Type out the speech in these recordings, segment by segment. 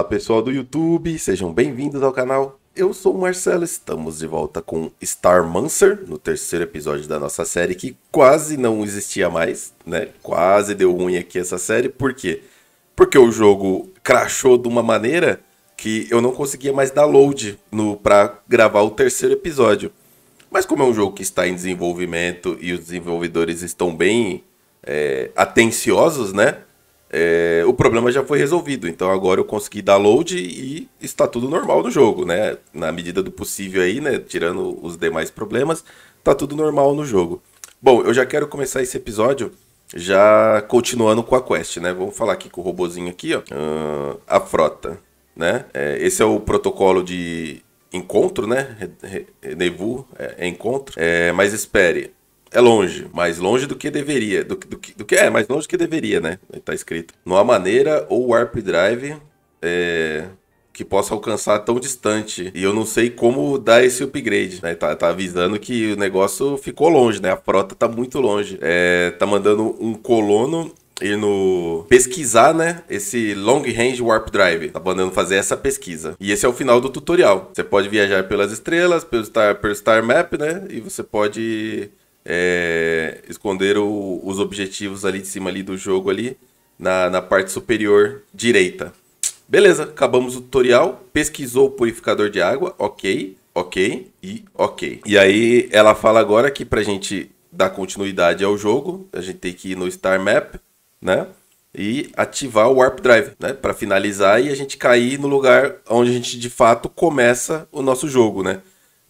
Fala pessoal do YouTube, sejam bem-vindos ao canal. Eu sou o Marcelo, estamos de volta com Star Mancer, no terceiro episódio da nossa série que quase não existia mais, né? Quase deu ruim aqui essa série, por quê? Porque o jogo crashou de uma maneira que eu não conseguia mais dar load no, para gravar o terceiro episódio. Mas como é um jogo que está em desenvolvimento e os desenvolvedores estão bem é, atenciosos, né? é, o problema já foi resolvido. Então agora eu consegui dar load e está tudo normal no jogo, né? Na medida do possível aí, né? Tirando os demais problemas, está tudo normal no jogo. Bom, eu já quero começar esse episódio já continuando com a quest, né? Vamos falar aqui com o robozinho aqui, ó. Uh, a frota, né? É, esse é o protocolo de encontro, né? Rendezvous é, é encontro. É, mas espere, é longe, mais longe do que deveria, do, do, do que é, mais longe do que deveria, né? Tá escrito. Não há maneira ou warp drive é, que possa alcançar tão distante. E eu não sei como dar esse upgrade, né? Tá, tá avisando que o negócio ficou longe, né? A frota tá muito longe. É, tá mandando um colono ir no pesquisar, né, esse long range warp drive. Tá mandando fazer essa pesquisa. E esse é o final do tutorial. Você pode viajar pelas estrelas, pelo star, pelo star map, né, e você pode é, esconderam os objetivos ali de cima ali do jogo ali na, na parte superior direita. Beleza, acabamos o tutorial, pesquisou o purificador de água, ok, ok e ok. E aí ela fala agora que pra gente dar continuidade ao jogo, a gente tem que ir no Star Map, né? E ativar o Warp Drive, né? Pra finalizar e a gente cair no lugar onde a gente de fato começa o nosso jogo, né?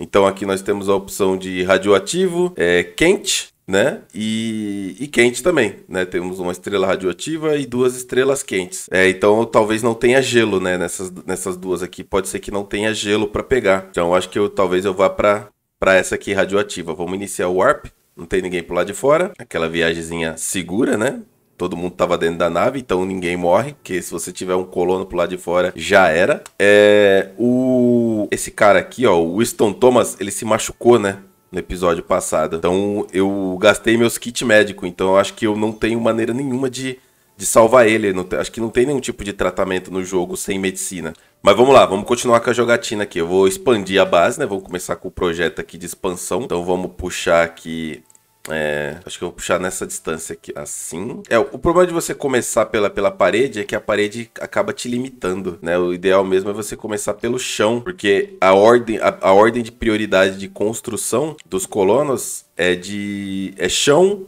Então aqui nós temos a opção de radioativo, é, quente, né? E, e, quente também, né? Temos uma estrela radioativa e duas estrelas quentes. É, então talvez não tenha gelo, né? Nessas, nessas duas aqui, pode ser que não tenha gelo para pegar. Então acho que eu talvez eu vá para para essa aqui radioativa. Vamos iniciar o warp. Não tem ninguém por lá de fora. Aquela viagemzinha segura, né? todo mundo estava dentro da nave, então ninguém morre, porque se você tiver um colono pro lado de fora, já era. É, o esse cara aqui, ó, o Winston Thomas, ele se machucou, né? no episódio passado. Então eu gastei meus kits médico, então eu acho que eu não tenho maneira nenhuma de, de salvar ele. Não, acho que não tem nenhum tipo de tratamento no jogo sem medicina. Mas vamos lá, vamos continuar com a jogatina aqui. Eu vou expandir a base, né? Vamos começar com o projeto aqui de expansão. Então vamos puxar aqui é, acho que eu vou puxar nessa distância aqui, assim. É, o problema de você começar pela, pela parede é que a parede acaba te limitando, né? O ideal mesmo é você começar pelo chão, porque a ordem, a, a ordem de prioridade de construção dos colonos é de é chão,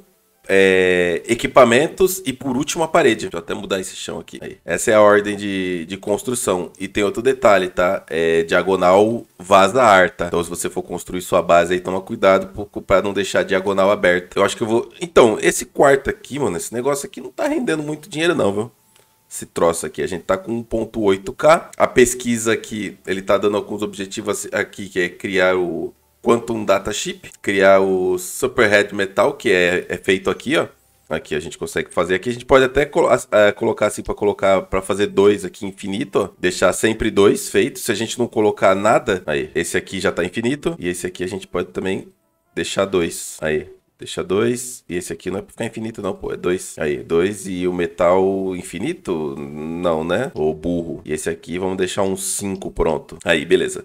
é, equipamentos e por último a parede. Deixa eu até mudar esse chão aqui. Aí. Essa é a ordem de, de construção. E tem outro detalhe, tá? É, diagonal vaza ar, tá? Então se você for construir sua base aí, toma cuidado para não deixar a diagonal aberta. Eu acho que eu vou... Então, esse quarto aqui, mano, esse negócio aqui não tá rendendo muito dinheiro não, viu? esse troço aqui. A gente tá com 1.8k. A pesquisa aqui, ele tá dando alguns objetivos aqui, que é criar o Quantum Data Chip, criar o Superhead Metal, que é, é feito aqui, ó. Aqui a gente consegue fazer. Aqui a gente pode até colo ah, é, colocar assim para colocar para fazer dois aqui infinito, ó. deixar sempre dois feitos. Se a gente não colocar nada, aí esse aqui já tá infinito e esse aqui a gente pode também deixar dois. Aí deixar dois. E esse aqui não é para ficar infinito, não, pô. É dois. Aí, dois e o metal infinito? Não, né? Ou burro. E esse aqui vamos deixar um 5, pronto. Aí, beleza.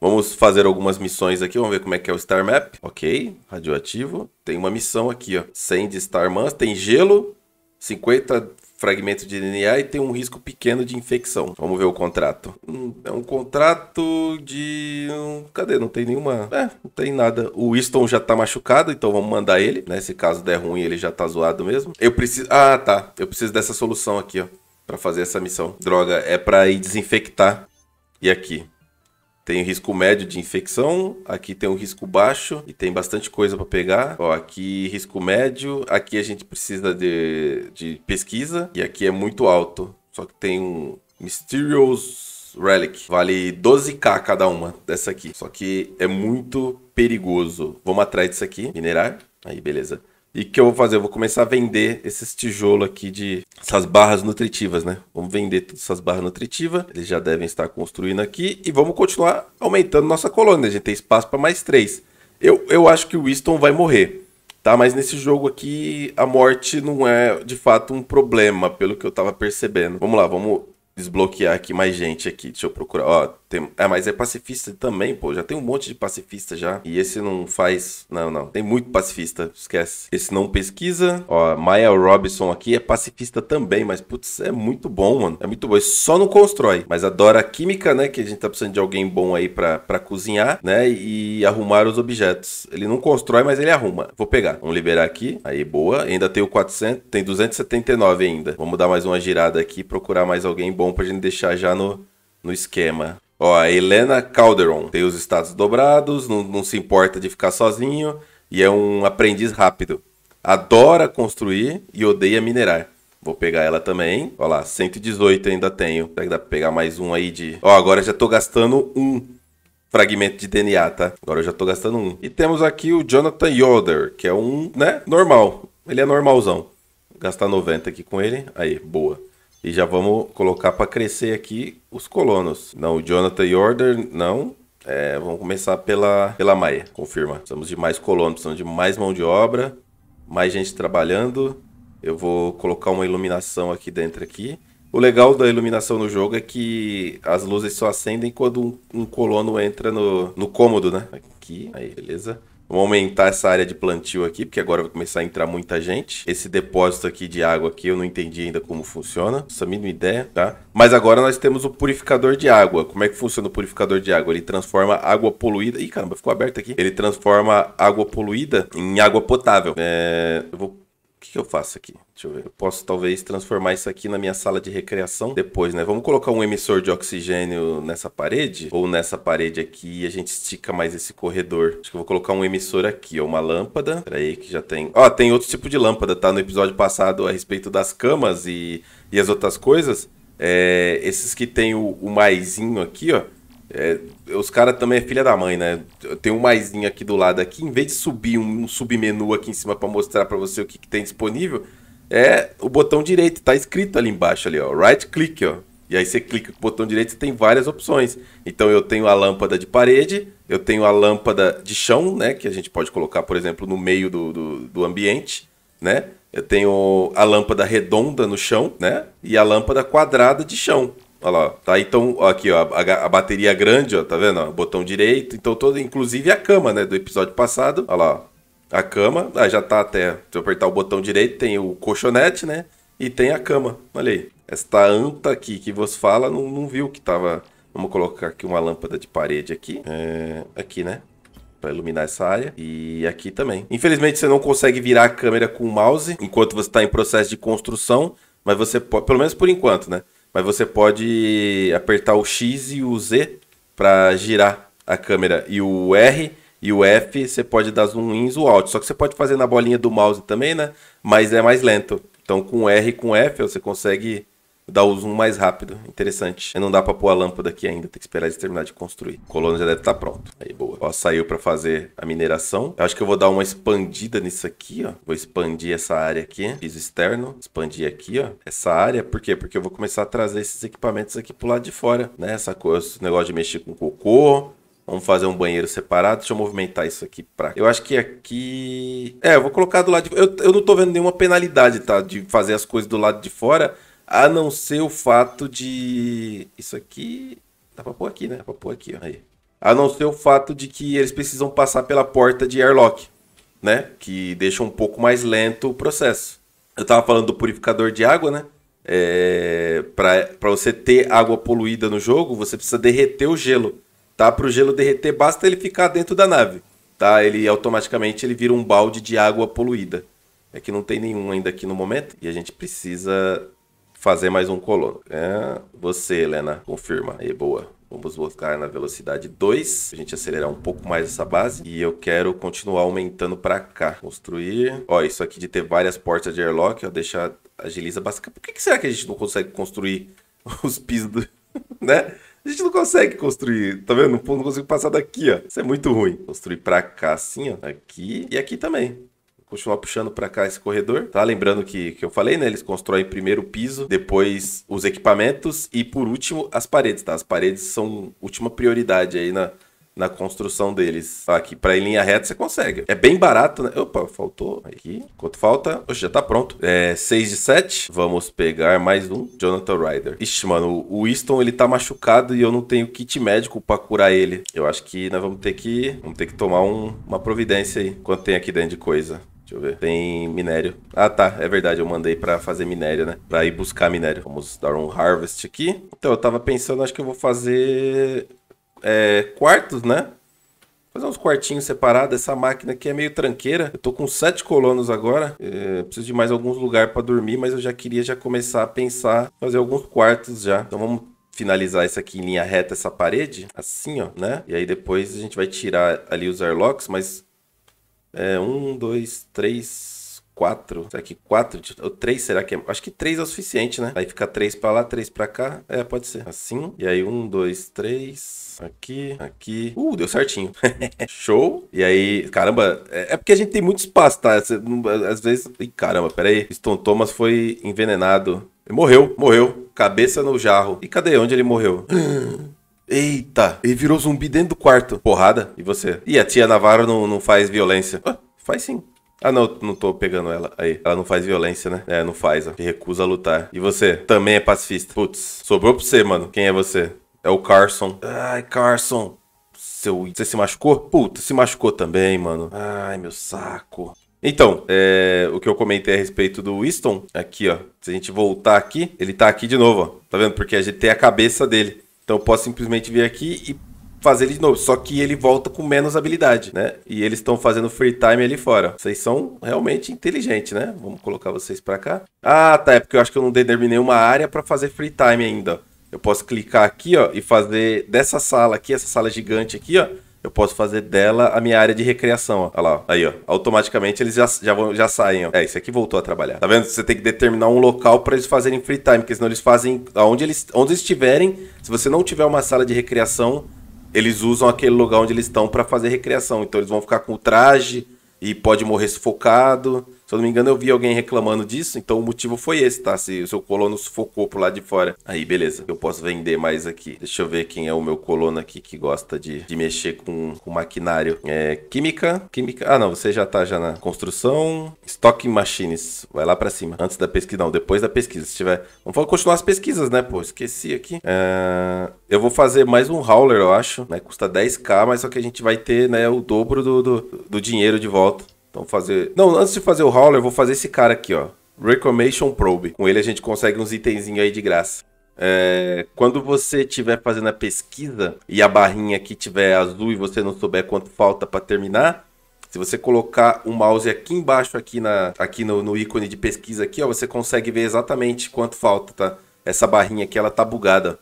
Vamos fazer algumas missões aqui, vamos ver como é que é o Star Map. Ok, radioativo. Tem uma missão aqui, ó. 100 de Mans, tem gelo, 50 fragmentos de DNA e tem um risco pequeno de infecção. Vamos ver o contrato. Hum, é um contrato de... Hum, cadê? Não tem nenhuma... É, não tem nada. O Winston já tá machucado, então vamos mandar ele, né? Se caso der ruim, ele já tá zoado mesmo. Eu preciso... Ah, tá. Eu preciso dessa solução aqui, ó. Pra fazer essa missão. Droga, é pra ir desinfectar. E aqui? tem risco médio de infecção, aqui tem um risco baixo e tem bastante coisa para pegar. Ó, aqui risco médio, aqui a gente precisa de, de pesquisa e aqui é muito alto. Só que tem um Mysterious Relic, vale 12k cada uma dessa aqui. Só que é muito perigoso. Vamos atrás disso aqui, minerar. Aí, beleza. E que eu vou fazer? Eu vou começar a vender esses tijolos aqui de essas barras nutritivas, né? Vamos vender todas essas barras nutritivas. Eles já devem estar construindo aqui e vamos continuar aumentando nossa colônia. A gente tem espaço para mais três. Eu, eu acho que o Winston vai morrer, tá? Mas nesse jogo aqui a morte não é de fato um problema, pelo que eu tava percebendo. Vamos lá, vamos desbloquear aqui mais gente aqui. Deixa eu procurar. Ó, tem... É, mas é pacifista também, pô. Já tem um monte de pacifista já. E esse não faz. Não, não. Tem muito pacifista. Esquece. Esse não pesquisa. Ó, Maya Robinson aqui é pacifista também. Mas, putz, é muito bom, mano. É muito bom. Ele só não constrói. Mas adora a química, né? Que a gente tá precisando de alguém bom aí pra, pra cozinhar, né? E arrumar os objetos. Ele não constrói, mas ele arruma. Vou pegar. Vamos liberar aqui. Aí, boa. Ainda tem o 400. Tem 279 ainda. Vamos dar mais uma girada aqui. Procurar mais alguém bom bom pra gente deixar já no, no esquema. Ó, a Helena Calderon tem os status dobrados, não, não se importa de ficar sozinho e é um aprendiz rápido. Adora construir e odeia minerar. Vou pegar ela também. Ó lá, 118 ainda tenho. Será que dá pra pegar mais um aí de... Ó, agora já tô gastando um fragmento de DNA, tá? Agora eu já tô gastando um. E temos aqui o Jonathan Yoder, que é um, né, normal. Ele é normalzão. Vou gastar 90 aqui com ele. Aí, boa. E já vamos colocar para crescer aqui os colonos. Não, Jonathan e Order não. É, vamos começar pela, pela Maia, confirma. Precisamos de mais colonos, precisamos de mais mão de obra, mais gente trabalhando. Eu vou colocar uma iluminação aqui dentro aqui. O legal da iluminação no jogo é que as luzes só acendem quando um, um colono entra no, no cômodo, né? Aqui, aí, beleza. Vamos aumentar essa área de plantio aqui, porque agora vai começar a entrar muita gente. Esse depósito aqui de água aqui, eu não entendi ainda como funciona. Essa mínima ideia, tá? Mas agora nós temos o purificador de água. Como é que funciona o purificador de água? Ele transforma água poluída... Ih, caramba, ficou aberto aqui. Ele transforma água poluída em água potável. É... Eu vou o que, que eu faço aqui? Deixa eu ver. Eu posso talvez transformar isso aqui na minha sala de recreação depois, né? Vamos colocar um emissor de oxigênio nessa parede ou nessa parede aqui e a gente estica mais esse corredor. Acho que eu vou colocar um emissor aqui, ó, uma lâmpada. Pera aí que já tem... Ó, tem outro tipo de lâmpada, tá? No episódio passado a respeito das camas e, e as outras coisas. É... Esses que tem o, o maisinho aqui, ó é, os caras também é filha da mãe, né? Tem um maisinho aqui do lado aqui, em vez de subir um, submenu aqui em cima para mostrar para você o que, que, tem disponível, é o botão direito, tá escrito ali embaixo ali, ó, right click, ó. E aí você clica com o botão direito, você tem várias opções. Então eu tenho a lâmpada de parede, eu tenho a lâmpada de chão, né, que a gente pode colocar, por exemplo, no meio do, do, do ambiente, né? Eu tenho a lâmpada redonda no chão, né? E a lâmpada quadrada de chão. Olha lá, tá? Então, aqui, ó, a, a bateria grande, ó, tá vendo? Ó, botão direito. Então, todo, inclusive a cama, né? Do episódio passado. Olha lá, a cama. Ah, já tá até. Se eu apertar o botão direito, tem o colchonete, né? E tem a cama. Olha aí. Esta anta aqui que vos fala não, não viu que tava. Vamos colocar aqui uma lâmpada de parede aqui. É, aqui, né? para iluminar essa área. E aqui também. Infelizmente, você não consegue virar a câmera com o mouse enquanto você está em processo de construção. Mas você pode, pelo menos por enquanto, né? mas você pode apertar o X e o Z para girar a câmera e o R e o F você pode dar zoom in, zoom out. Só que você pode fazer na bolinha do mouse também, né? Mas é mais lento. Então com R e com F você consegue dá o zoom mais rápido. Interessante. Não dá pra pôr a lâmpada aqui ainda, tem que esperar eles terminar de construir. O colono já deve estar tá pronto. Aí, boa. Ó, saiu pra fazer a mineração. Eu acho que eu vou dar uma expandida nisso aqui, ó. Vou expandir essa área aqui, piso externo. Expandir aqui, ó, essa área. Por quê? Porque eu vou começar a trazer esses equipamentos aqui pro lado de fora, né? Essa coisa, esse negócio de mexer com cocô, Vamos fazer um banheiro separado. Deixa eu movimentar isso aqui pra. Eu acho que aqui. É, eu vou colocar do lado de. Eu, eu não tô vendo nenhuma penalidade, tá? De fazer as coisas do lado de fora. A não ser o fato de. Isso aqui. Dá pra pôr aqui, né? Dá pra pôr aqui, ó. Aí. A não ser o fato de que eles precisam passar pela porta de airlock, né? Que deixa um pouco mais lento o processo. Eu tava falando do purificador de água, né? É, para você ter água poluída no jogo, você precisa derreter o gelo, tá? Para o gelo derreter, basta ele ficar dentro da nave, tá? Ele automaticamente ele vira um balde de água poluída. É que não tem nenhum ainda aqui no momento e a gente precisa fazer mais um colono. É, você, Helena, confirma. Aí, boa. Vamos buscar na velocidade 2. A gente acelerar um pouco mais essa base. E eu quero continuar aumentando para cá. Construir. Ó, isso aqui de ter várias portas de airlock, ó, deixa agiliza bastante. Por que, que, será que a gente não consegue construir os pisos do... né? A gente não consegue construir, tá vendo? Não consigo passar daqui, ó. Isso é muito ruim. Construir pra cá assim, ó. Aqui e aqui também continuar puxando para cá esse corredor, tá? Lembrando que, que eu falei, né? Eles constroem primeiro o piso, depois os equipamentos e por último as paredes, tá? As paredes são última prioridade aí na, na construção deles. Tá, aqui para em linha reta você consegue. É bem barato, né? Opa, faltou aqui. Quanto falta? Oxe, já tá pronto. É 6 de 7. Vamos pegar mais um. Jonathan Ryder. Ixi, mano, o Winston ele tá machucado e eu não tenho kit médico para curar ele. Eu acho que nós vamos ter que, vamos ter que tomar um, uma providência aí. Quanto tem aqui dentro de coisa? Deixa eu ver. Tem minério. Ah, tá. É verdade, eu mandei pra fazer minério, né? Pra ir buscar minério. Vamos dar um harvest aqui. Então, eu tava pensando, acho que eu vou fazer... É, quartos, né? fazer uns quartinhos separados. Essa máquina aqui é meio tranqueira. Eu tô com sete colonos agora. É, preciso de mais alguns lugares para dormir, mas eu já queria já começar a pensar fazer alguns quartos já. Então vamos finalizar isso aqui em linha reta, essa parede, assim, ó, né? E aí depois a gente vai tirar ali os airlocks, mas é, um, dois, três, quatro. Será que quatro? Ou três, será que é? Acho que três é o suficiente, né? Aí fica três pra lá, três pra cá. É, pode ser. Assim. E aí, um, dois, três. Aqui, aqui. Uh, deu certinho. Show. E aí, caramba, é, é, porque a gente tem muito espaço, tá? Às vezes. Ih, caramba, peraí. Stone Thomas foi envenenado. Ele morreu, morreu. Cabeça no jarro. E cadê onde ele morreu? Eita, ele virou zumbi dentro do quarto. Porrada. E você? E a tia Navarro não, não faz violência? Ah, faz sim. Ah, não, não tô pegando ela. Aí, ela não faz violência, né? É, não faz, ó. Recusa a lutar. E você? Também é pacifista. Putz, sobrou pra você, mano. Quem é você? É o Carson. Ai, Carson. Seu... Você se machucou? Puta, se machucou também, mano. Ai, meu saco. Então, é, o que eu comentei a respeito do Winston, aqui, ó. Se a gente voltar aqui, ele tá aqui de novo, ó. Tá vendo? Porque a gente tem a cabeça dele. Então eu posso simplesmente vir aqui e fazer ele de novo, só que ele volta com menos habilidade, né? E eles estão fazendo free time ali fora. Vocês são realmente inteligentes, né? Vamos colocar vocês para cá. Ah, tá, é porque eu acho que eu não determinei uma área para fazer free time ainda. Eu posso clicar aqui, ó, e fazer dessa sala aqui, essa sala gigante aqui, ó, eu posso fazer dela a minha área de recreação. Olha lá, aí, ó. Automaticamente eles já, já, vão, já saem, ó. É, isso aqui voltou a trabalhar. Tá vendo? Você tem que determinar um local para eles fazerem free time, porque senão eles fazem Onde eles, onde eles estiverem. Se você não tiver uma sala de recreação, eles usam aquele lugar onde eles estão para fazer recreação. Então eles vão ficar com o traje e pode morrer sufocado. Se eu não me engano, eu vi alguém reclamando disso, então o motivo foi esse, tá? Se o seu colono sufocou por lá de fora. Aí, beleza. Eu posso vender mais aqui. Deixa eu ver quem é o meu colono aqui que gosta de, de mexer com, maquinário. É química. Química. Ah, não. Você já tá já na construção. Stock Machines. Vai lá para cima. Antes da pesquisa. Não, depois da pesquisa. Se tiver. Vamos continuar as pesquisas, né? Pô, esqueci aqui. É... Eu vou fazer mais um hauler, eu acho. Né? Custa 10k, mas só que a gente vai ter né, o dobro do, do, do dinheiro de volta. Vamos fazer... Não, antes de fazer o hauler eu vou fazer esse cara aqui, ó. Reclamation Probe. Com ele a gente consegue uns itenzinhos aí de graça. É, quando você estiver fazendo a pesquisa e a barrinha aqui tiver azul e você não souber quanto falta para terminar, se você colocar o mouse aqui embaixo, aqui, na, aqui no, no, ícone de pesquisa aqui, ó, você consegue ver exatamente quanto falta, tá? Essa barrinha aqui, ela tá bugada.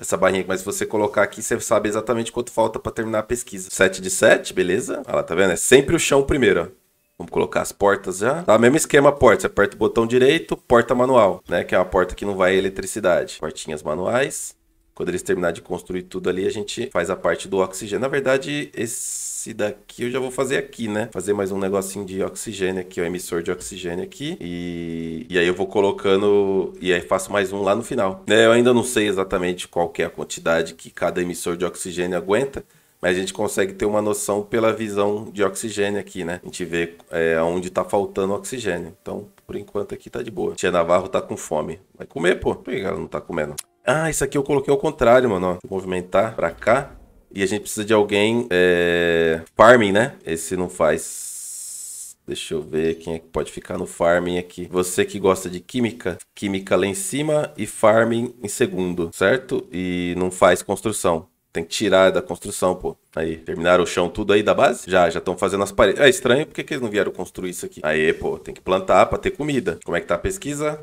Essa barrinha aqui, mas se você colocar aqui, você sabe exatamente quanto falta para terminar a pesquisa. 7 de 7, beleza? Olha lá, tá vendo? É sempre o chão primeiro, ó. Vamos colocar as portas já. Tá, mesmo esquema porta. Você aperta o botão direito, porta manual, né? Que é uma porta que não vai eletricidade. Portinhas manuais. Quando eles terminarem de construir tudo ali, a gente faz a parte do oxigênio. Na verdade, esse daqui eu já vou fazer aqui, né? Fazer mais um negocinho de oxigênio aqui, o emissor de oxigênio aqui. E, e aí eu vou colocando... E aí faço mais um lá no final. Né, eu ainda não sei exatamente qual é a quantidade que cada emissor de oxigênio aguenta. Mas a gente consegue ter uma noção pela visão de oxigênio aqui, né? A gente vê é, onde está faltando oxigênio. Então, por enquanto aqui tá de boa. Tia Navarro tá com fome. Vai comer, pô. Por que ela não tá comendo? Ah, isso aqui eu coloquei ao contrário, mano. Ó. Movimentar pra cá. E a gente precisa de alguém... É... Farming, né? Esse não faz... Deixa eu ver quem é que pode ficar no farming aqui. Você que gosta de química, química lá em cima e farming em segundo, certo? E não faz construção. Tem que tirar da construção, pô. Aí, terminaram o chão tudo aí da base? Já, já estão fazendo as paredes. É estranho, por que, que eles não vieram construir isso aqui? Aí, pô, tem que plantar pra ter comida. Como é que tá a pesquisa?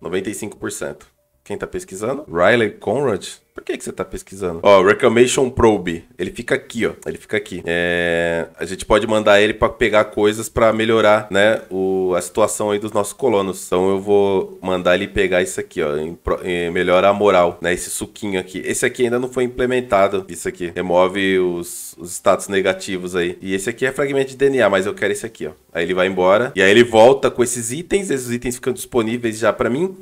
95%. Quem tá pesquisando? Riley Conrad? Por que, que você tá pesquisando? Ó, Reclamation Probe. Ele fica aqui, ó. Ele fica aqui. É... A gente pode mandar ele para pegar coisas para melhorar, né? O a situação aí dos nossos colonos. Então eu vou mandar ele pegar isso aqui, ó. melhora a moral, né? Esse suquinho aqui. Esse aqui ainda não foi implementado. Isso aqui. Remove os, os status negativos aí. E esse aqui é fragmento de DNA, mas eu quero esse aqui, ó. Aí ele vai embora. E aí ele volta com esses itens. Esses itens ficam disponíveis já para mim.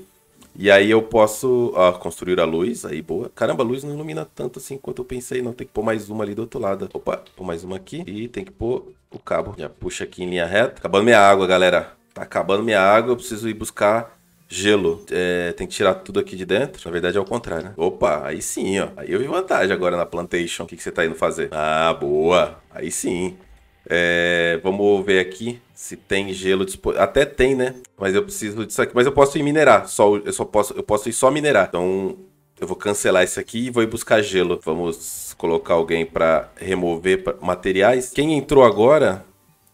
E aí eu posso ó, construir a luz, aí boa. Caramba, a luz não ilumina tanto assim quanto eu pensei, não. Tem que pôr mais uma ali do outro lado. Opa, pôr mais uma aqui. E tem que pôr o cabo. Já puxa aqui em linha reta. Acabando minha água, galera tá acabando minha água, eu preciso ir buscar gelo. É, tem que tirar tudo aqui de dentro. Na verdade é o contrário, né? Opa, aí sim, ó. Aí eu vi vantagem agora na plantation. O que, que você tá indo fazer? Ah, boa. Aí sim. É, vamos ver aqui se tem gelo disponível. Até tem, né? Mas eu preciso disso aqui. Mas eu posso ir minerar. Só, eu só posso, eu posso ir só minerar. Então eu vou cancelar isso aqui e vou ir buscar gelo. Vamos colocar alguém para remover materiais. Quem entrou agora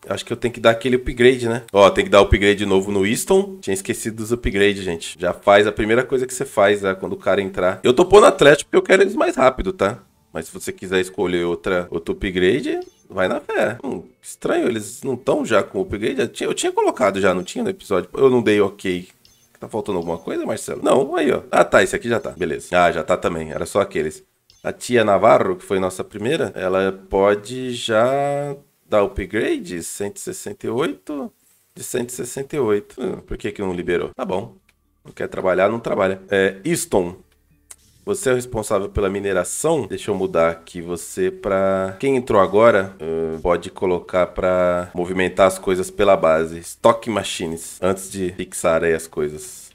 Acho que eu tenho que dar aquele upgrade, né? Ó, tem que dar upgrade novo no Easton. Tinha esquecido dos upgrades, gente. Já faz a primeira coisa que você faz, né? Quando o cara entrar. Eu tô pondo Atlético porque eu quero eles mais rápido, tá? Mas se você quiser escolher outra, outro upgrade, vai na fé. Hum, estranho, eles não estão já com upgrade. Eu tinha, eu tinha colocado já, não tinha no episódio. Eu não dei ok Tá faltando alguma coisa, Marcelo? Não, aí, ó. Ah, tá, esse aqui já tá. Beleza. Ah, já tá também. Era só aqueles. A tia Navarro, que foi nossa primeira, ela pode já da upgrade 168 de 168. Hum, por que, que não liberou? Tá bom. Não quer trabalhar, não trabalha. É, Easton. Você é o responsável pela mineração? Deixa eu mudar aqui você para Quem entrou agora uh, pode colocar para movimentar as coisas pela base. Stock Machines. Antes de fixar aí as coisas.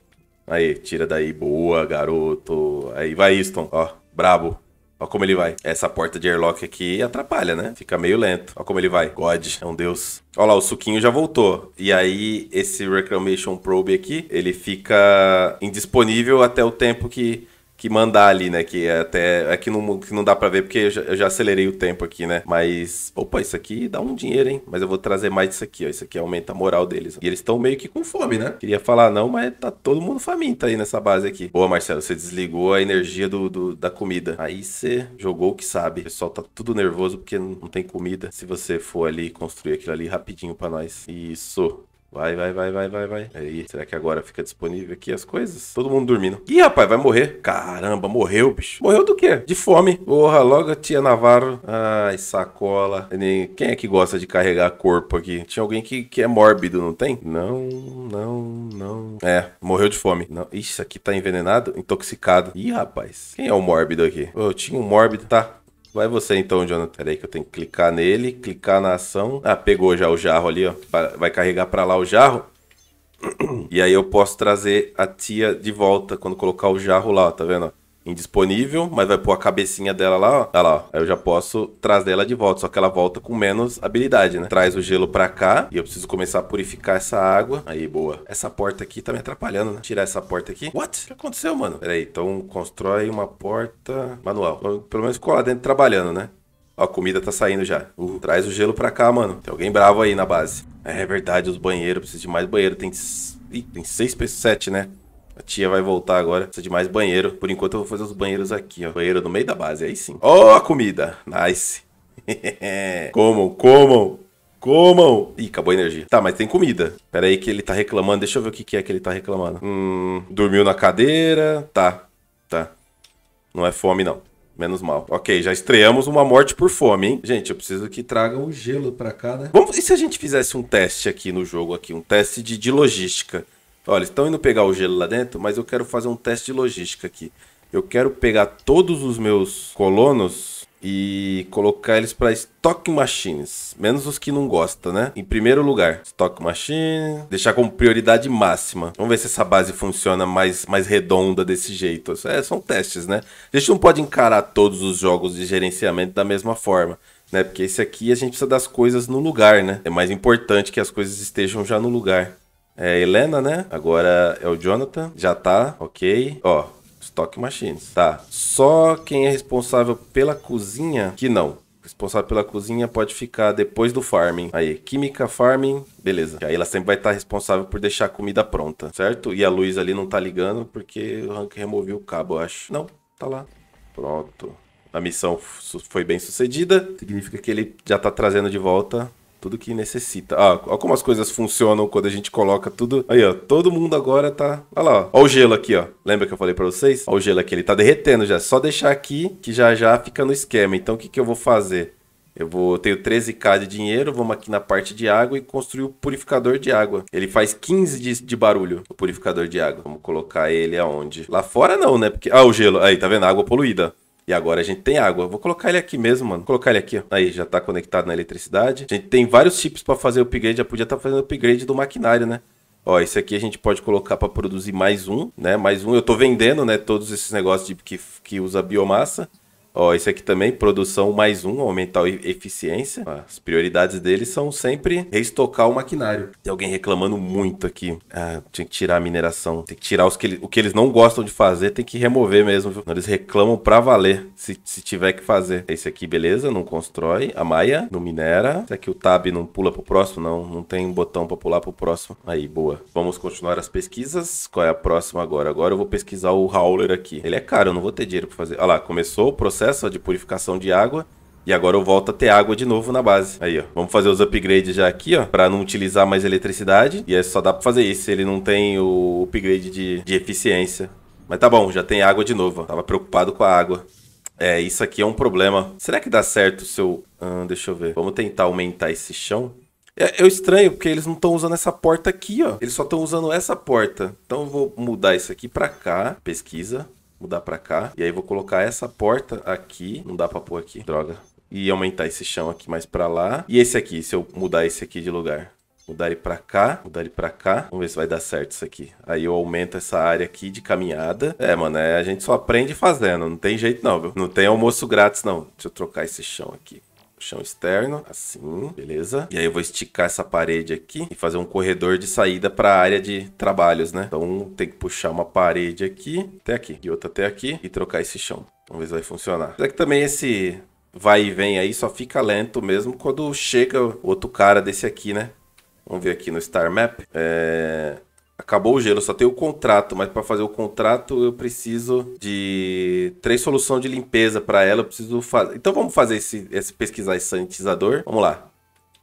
Aí, tira daí. Boa, garoto. Aí vai, Easton. Ó, brabo. Olha como ele vai. Essa porta de airlock aqui atrapalha, né? Fica meio lento. Olha como ele vai. God, é um deus. Olha lá, o suquinho já voltou. E aí, esse Reclamation Probe aqui, ele fica indisponível até o tempo que que mandar ali, né? Que é até. É que não, que não dá pra ver porque eu já, eu já, acelerei o tempo aqui, né? Mas. Opa, isso aqui dá um dinheiro, hein? Mas eu vou trazer mais disso aqui, ó. Isso aqui aumenta a moral deles. E eles estão meio que com fome, né? Queria falar não, mas tá todo mundo faminto aí nessa base aqui. Boa, Marcelo, você desligou a energia do, do da comida. Aí você jogou o que sabe. O pessoal tá tudo nervoso porque não tem comida. Se você for ali construir aquilo ali rapidinho pra nós. Isso. Vai, vai, vai, vai, vai, vai. Aí, será que agora fica disponível aqui as coisas? Todo mundo dormindo. Ih, rapaz, vai morrer. Caramba, morreu, bicho. Morreu do quê? De fome. Porra, logo a tia Navarro. Ai, sacola. Quem é que gosta de carregar corpo aqui? Tinha alguém que, que é mórbido, não tem? Não, não, não. É, morreu de fome. Não. Ixi, aqui tá envenenado, intoxicado. Ih, rapaz. Quem é o mórbido aqui? eu tinha um mórbido, tá? Vai você então, Jonathan. Peraí que eu tenho que clicar nele, clicar na ação. Ah, pegou já o jarro ali, ó. Vai carregar para lá o jarro. E aí eu posso trazer a tia de volta quando colocar o jarro lá, ó, tá vendo? indisponível, mas vai pôr a cabecinha dela lá, ó. Olha lá, ó. Aí eu já posso trazer ela de volta, só que ela volta com menos habilidade, né? Traz o gelo pra cá e eu preciso começar a purificar essa água. Aí, boa. Essa porta aqui tá me atrapalhando, né? Tirar essa porta aqui. What? O que aconteceu, mano? Pera aí, então constrói uma porta manual. Pelo menos ficou lá dentro trabalhando, né? Ó, a comida tá saindo já. Uh, traz o gelo pra cá, mano. Tem alguém bravo aí na base. É verdade, os banheiros. Preciso de mais banheiro. Tem... Ih, tem seis, sete, né? A tia vai voltar agora. Precisa de mais banheiro. Por enquanto eu vou fazer os banheiros aqui, ó. Banheiro no meio da base, aí sim. Ó oh, a comida. Nice. comam, comam. Comam! Ih, acabou a energia. Tá, mas tem comida. Pera aí que ele tá reclamando. Deixa eu ver o que, que é que ele tá reclamando. Hum, dormiu na cadeira. Tá, tá. Não é fome, não. Menos mal. Ok, já estreamos uma morte por fome, hein? Gente, eu preciso que tragam o gelo pra cá, né? Vamos, e se a gente fizesse um teste aqui no jogo aqui? Um teste de, de logística? Olha, estão indo pegar o gelo lá dentro, mas eu quero fazer um teste de logística aqui. Eu quero pegar todos os meus colonos e colocar eles para stock machines, menos os que não gostam, né? Em primeiro lugar, stock machine, deixar como prioridade máxima. Vamos ver se essa base funciona mais, mais redonda desse jeito. É, são testes, né? A gente não pode encarar todos os jogos de gerenciamento da mesma forma. Né? Porque esse aqui a gente precisa das coisas no lugar, né? É mais importante que as coisas estejam já no lugar é Helena, né? Agora é o Jonathan. Já tá, ok. Ó, Stock Machines. Tá. Só quem é responsável pela cozinha que não. Responsável pela cozinha pode ficar depois do farming. Aí, química, farming, beleza. E aí ela sempre vai estar tá responsável por deixar a comida pronta, certo? E a luz ali não tá ligando porque o Hank removeu o cabo, eu acho. Não, tá lá. Pronto. A missão foi bem sucedida. Significa que ele já tá trazendo de volta tudo que necessita. Ah, olha como as coisas funcionam quando a gente coloca tudo. Aí, ó, todo mundo agora tá. Olha lá, ó. ó o gelo aqui, ó. Lembra que eu falei para vocês? Ó, o gelo aqui, ele tá derretendo já. Só deixar aqui que já já fica no esquema. Então, o que, que eu vou fazer? Eu vou eu tenho 13k de dinheiro, vamos aqui na parte de água e construir o purificador de água. Ele faz 15 de, de barulho, o purificador de água. Vamos colocar ele aonde? Lá fora não, né? Porque ah, o gelo, aí tá vendo? Água poluída. E agora a gente tem água. Vou colocar ele aqui mesmo, mano. Vou colocar ele aqui, ó. Aí, já tá conectado na eletricidade. A gente tem vários chips para fazer upgrade. Já podia estar tá fazendo upgrade do maquinário, né? Ó, esse aqui a gente pode colocar para produzir mais um, né? Mais um. Eu tô vendendo, né? Todos esses negócios de, que, que usa biomassa. Ó, esse aqui também, produção mais um, aumentar a eficiência. As prioridades deles são sempre reestocar o maquinário. Tem alguém reclamando muito aqui. Ah, tinha que tirar a mineração. Tem que tirar os que ele, o que eles não gostam de fazer, tem que remover mesmo. Viu? Eles reclamam pra valer, se, se tiver que fazer. Esse aqui, beleza, não constrói. A Maia, não minera. Esse aqui o tab não pula pro próximo, não. Não tem um botão pra pular pro próximo. Aí, boa. Vamos continuar as pesquisas. Qual é a próxima agora? Agora eu vou pesquisar o Howler aqui. Ele é caro, eu não vou ter dinheiro pra fazer. Olha lá, começou o processo processo ó, de purificação de água. E agora eu volto a ter água de novo na base. Aí, ó. Vamos fazer os upgrades já aqui, ó. Pra não utilizar mais eletricidade. E aí é só dá pra fazer isso. Ele não tem o upgrade de, de eficiência. Mas tá bom, já tem água de novo. Ó. Tava preocupado com a água. É, isso aqui é um problema. Será que dá certo se eu... Ah, deixa eu ver. Vamos tentar aumentar esse chão. É, eu estranho, porque eles não estão usando essa porta aqui, ó. Eles só estão usando essa porta. Então eu vou mudar isso aqui pra cá. Pesquisa mudar pra cá. E aí vou colocar essa porta aqui. Não dá pra pôr aqui, droga. E aumentar esse chão aqui mais pra lá. E esse aqui, se eu mudar esse aqui de lugar. Mudar ele pra cá, mudar ele pra cá. Vamos ver se vai dar certo isso aqui. Aí eu aumento essa área aqui de caminhada. É, mano, é, a gente só aprende fazendo. Não tem jeito não, viu? Não tem almoço grátis, não. Deixa eu trocar esse chão aqui chão externo, assim, beleza? E aí eu vou esticar essa parede aqui e fazer um corredor de saída para a área de trabalhos, né? Então tem que puxar uma parede aqui até aqui e outra até aqui e trocar esse chão. Vamos ver se vai funcionar. Será que também esse vai e vem aí só fica lento mesmo quando chega outro cara desse aqui, né? Vamos ver aqui no Star Map. É acabou o gelo, só tem o contrato, mas para fazer o contrato eu preciso de três soluções de limpeza para ela, eu preciso fazer. Então vamos fazer esse, esse pesquisar esse sanitizador. Vamos lá.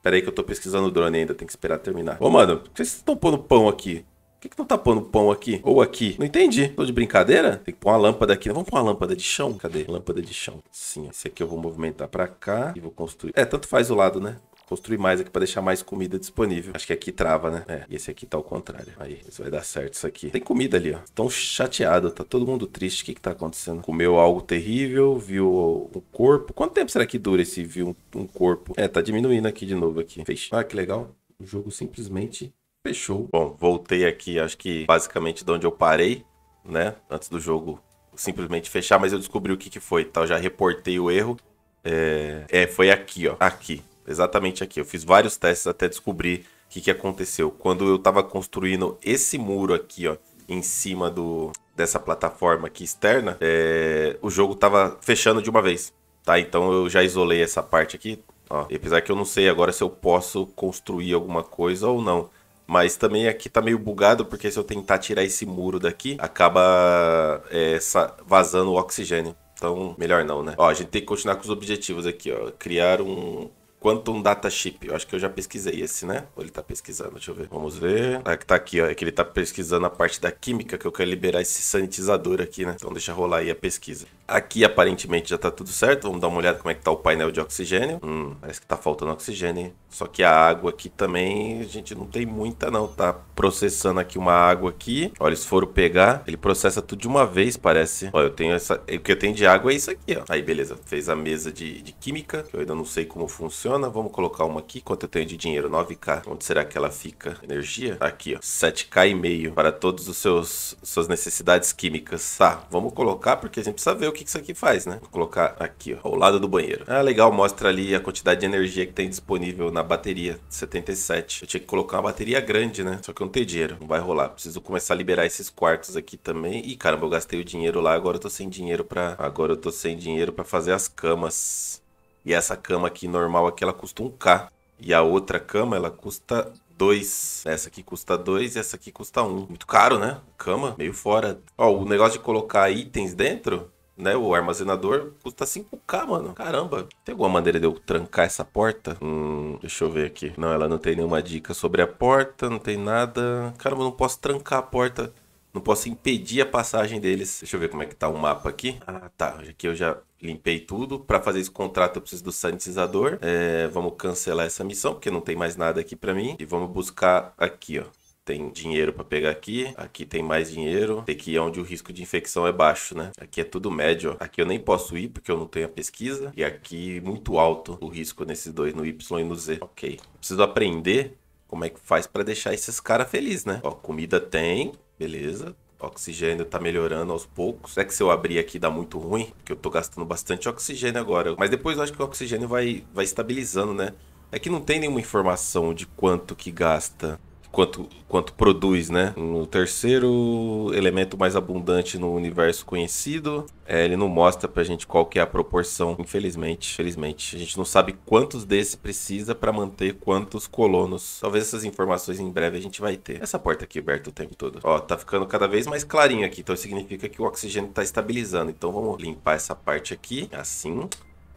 Peraí aí que eu tô pesquisando o drone ainda, tem que esperar terminar. Ô, mano, por que vocês estão pondo pão aqui? Por que, que não tá pondo pão aqui? Ou aqui? Não entendi. Tô de brincadeira? Tem que pôr uma lâmpada aqui. Vamos pôr uma lâmpada de chão? Cadê? Lâmpada de chão. Sim, esse aqui eu vou movimentar pra cá e vou construir. É, tanto faz o lado, né? construir mais aqui para deixar mais comida disponível. Acho que aqui trava, né? É, e esse aqui tá ao contrário. Aí, isso vai dar certo isso aqui. Tem comida ali, ó. Tão chateado, tá todo mundo triste. O que que tá acontecendo? Comeu algo terrível, viu um corpo. Quanto tempo será que dura esse viu um, corpo? É, tá diminuindo aqui de novo aqui. fechou Ah, que legal. O jogo simplesmente fechou. Bom, voltei aqui, acho que basicamente de onde eu parei, né? Antes do jogo simplesmente fechar, mas eu descobri o que que foi, tá? Eu já reportei o erro. É, é, foi aqui, ó. Aqui exatamente aqui. Eu fiz vários testes até descobrir o que, que aconteceu. Quando eu estava construindo esse muro aqui, ó, em cima do dessa plataforma aqui externa, é, o jogo estava fechando de uma vez, tá? Então eu já isolei essa parte aqui, ó. E apesar que eu não sei agora se eu posso construir alguma coisa ou não. Mas também aqui tá meio bugado, porque se eu tentar tirar esse muro daqui, acaba é, vazando o oxigênio. Então, melhor não, né? Ó, a gente tem que continuar com os objetivos aqui, ó. Criar um, Quantum Data Chip. Eu acho que eu já pesquisei esse, né? Ou ele tá pesquisando? Deixa eu ver. Vamos ver. É que tá aqui, ó. É que ele tá pesquisando a parte da química, que eu quero liberar esse sanitizador aqui, né? Então deixa rolar aí a pesquisa. Aqui aparentemente já está tudo certo. Vamos dar uma olhada como é que tá o painel de oxigênio. Hum, parece que está faltando oxigênio, hein? Só que a água aqui também, a gente não tem muita não. Tá processando aqui uma água aqui. Olha, se for pegar, ele processa tudo de uma vez, parece. Olha, eu tenho essa... O que eu tenho de água é isso aqui, ó. Aí, beleza. Fez a mesa de, de química, que eu ainda não sei como funciona. Vamos colocar uma aqui. Quanto eu tenho de dinheiro? 9k. Onde será que ela fica? Energia? aqui, ó. 7k e meio para todas as suas necessidades químicas. Tá, vamos colocar porque a gente precisa ver o que que isso aqui faz, né? Vou colocar aqui, ó, ao lado do banheiro. Ah, legal, mostra ali a quantidade de energia que tem disponível na bateria, 77. Eu tinha que colocar uma bateria grande, né? Só que eu não tenho dinheiro, não vai rolar. Preciso começar a liberar esses quartos aqui também. Ih, caramba, eu gastei o dinheiro lá, agora eu tô sem dinheiro pra... Agora eu tô sem dinheiro pra fazer as camas. E essa cama aqui, normal aqui, ela custa 1k. E a outra cama, ela custa 2. Essa aqui custa 2 e essa aqui custa 1. Um. Muito caro, né? Cama, meio fora. Ó, o negócio de colocar itens dentro né? O armazenador custa 5k, mano. Caramba. Tem alguma maneira de eu trancar essa porta? Hum, deixa eu ver aqui. Não, ela não tem nenhuma dica sobre a porta, não tem nada. Caramba, não posso trancar a porta. Não posso impedir a passagem deles. Deixa eu ver como é que tá o mapa aqui. Ah, tá. Aqui eu já limpei tudo. Para fazer esse contrato eu preciso do sanitizador. É, vamos cancelar essa missão, porque não tem mais nada aqui para mim. E vamos buscar aqui, ó tem dinheiro para pegar aqui, aqui tem mais dinheiro, aqui é onde o risco de infecção é baixo, né? Aqui é tudo médio, ó. aqui eu nem posso ir porque eu não tenho a pesquisa, e aqui muito alto o risco nesses dois, no Y e no Z. Ok, preciso aprender como é que faz para deixar esses caras felizes, né? Ó, comida tem, beleza, oxigênio tá melhorando aos poucos. Será que se eu abrir aqui dá muito ruim? Porque eu tô gastando bastante oxigênio agora. Mas depois eu acho que o oxigênio vai, vai estabilizando, né? É que não tem nenhuma informação de quanto que gasta quanto, quanto produz, né? No terceiro elemento mais abundante no universo conhecido, é, ele não mostra pra gente qual que é a proporção, infelizmente. Infelizmente, a gente não sabe quantos desse precisa para manter quantos colonos. Talvez essas informações em breve a gente vai ter. Essa porta aqui aberta o tempo todo. Ó, tá ficando cada vez mais clarinho aqui, então significa que o oxigênio tá estabilizando. Então vamos limpar essa parte aqui, assim.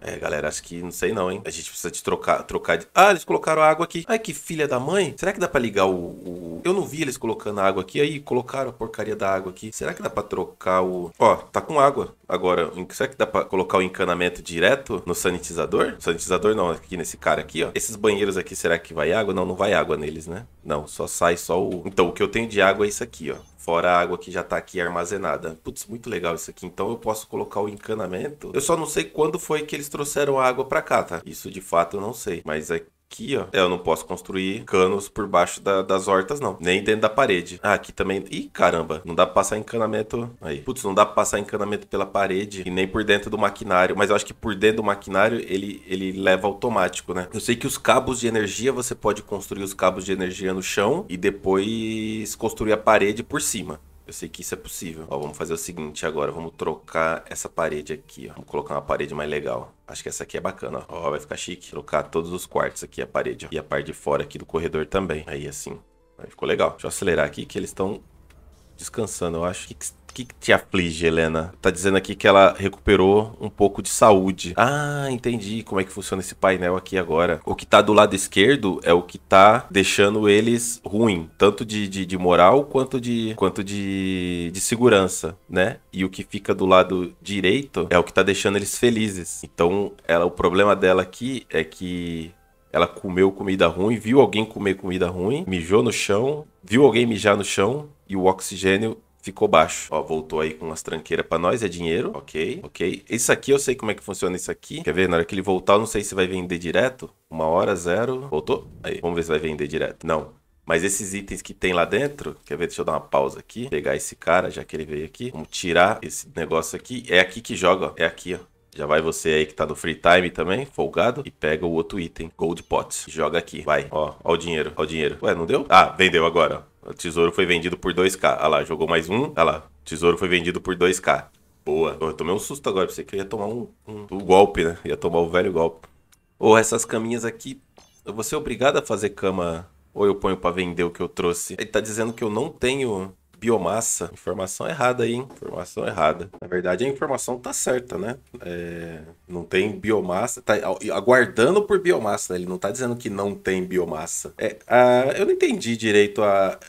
É, galera, acho que não sei não, hein? A gente precisa de trocar, trocar de... Ah, eles colocaram água aqui. Ai, que filha da mãe. Será que dá pra ligar o, o... Eu não vi eles colocando água aqui. Aí, colocaram a porcaria da água aqui. Será que dá pra trocar o... Ó, tá com água. Agora, será que dá pra colocar o encanamento direto no sanitizador? Sanitizador não, aqui nesse cara aqui, ó. Esses banheiros aqui, será que vai água? Não, não vai água neles, né? Não, só sai só o... Então, o que eu tenho de água é isso aqui, ó. Fora a água que já tá aqui armazenada. Putz, muito legal isso aqui. Então eu posso colocar o encanamento. Eu só não sei quando foi que eles trouxeram a água para cá, tá? Isso de fato eu não sei. Mas é aqui, ó. Eu não posso construir canos por baixo da, das hortas, não. Nem dentro da parede. Ah, aqui também. Ih, caramba. Não dá pra passar encanamento. Aí. Putz, não dá pra passar encanamento pela parede e nem por dentro do maquinário. Mas eu acho que por dentro do maquinário ele, ele leva automático, né? Eu sei que os cabos de energia, você pode construir os cabos de energia no chão e depois construir a parede por cima. Eu sei que isso é possível. Ó, vamos fazer o seguinte agora. Vamos trocar essa parede aqui, ó. Vamos colocar uma parede mais legal. Acho que essa aqui é bacana, ó. ó vai ficar chique. Trocar todos os quartos aqui, a parede, ó. E a parte de fora aqui do corredor também. Aí, assim. Aí ficou legal. Deixa eu acelerar aqui que eles estão descansando, eu acho. O que, que o que, que te aflige, Helena? Tá dizendo aqui que ela recuperou um pouco de saúde. Ah, entendi como é que funciona esse painel aqui agora. O que tá do lado esquerdo é o que tá deixando eles ruim, tanto de, de, de moral quanto de quanto de, de segurança, né? E o que fica do lado direito é o que tá deixando eles felizes. Então, ela, o problema dela aqui é que ela comeu comida ruim, viu alguém comer comida ruim, mijou no chão, viu alguém mijar no chão e o oxigênio ficou baixo. Ó, voltou aí com umas tranqueiras pra nós, é dinheiro. Ok, ok. Isso aqui eu sei como é que funciona isso aqui. Quer ver? Na hora que ele voltar, eu não sei se vai vender direto. Uma hora, zero. Voltou? Aí, vamos ver se vai vender direto. Não. Mas esses itens que tem lá dentro, quer ver? Deixa eu dar uma pausa aqui. Pegar esse cara, já que ele veio aqui. Vamos tirar esse negócio aqui. É aqui que joga, ó. É aqui, ó. Já vai você aí que tá no free time também, folgado, e pega o outro item, Gold Pot. Joga aqui, vai. Ó, ó o dinheiro, ó o dinheiro. Ué, não deu? Ah, vendeu agora. O tesouro foi vendido por 2k. Ah lá, jogou mais um. Ah lá, tesouro foi vendido por 2k. Boa. Eu tomei um susto agora, pensei que eu ia tomar um, um, um golpe, né? Ia tomar o um velho golpe. Ou oh, essas caminhas aqui, eu vou ser obrigado a fazer cama ou eu ponho para vender o que eu trouxe. Ele tá dizendo que eu não tenho biomassa. Informação errada aí, hein? Informação errada. Na verdade, a informação tá certa, né? É... Não tem biomassa. Tá aguardando por biomassa, né? Ele não tá dizendo que não tem biomassa. É, a... Ah, eu não entendi direito a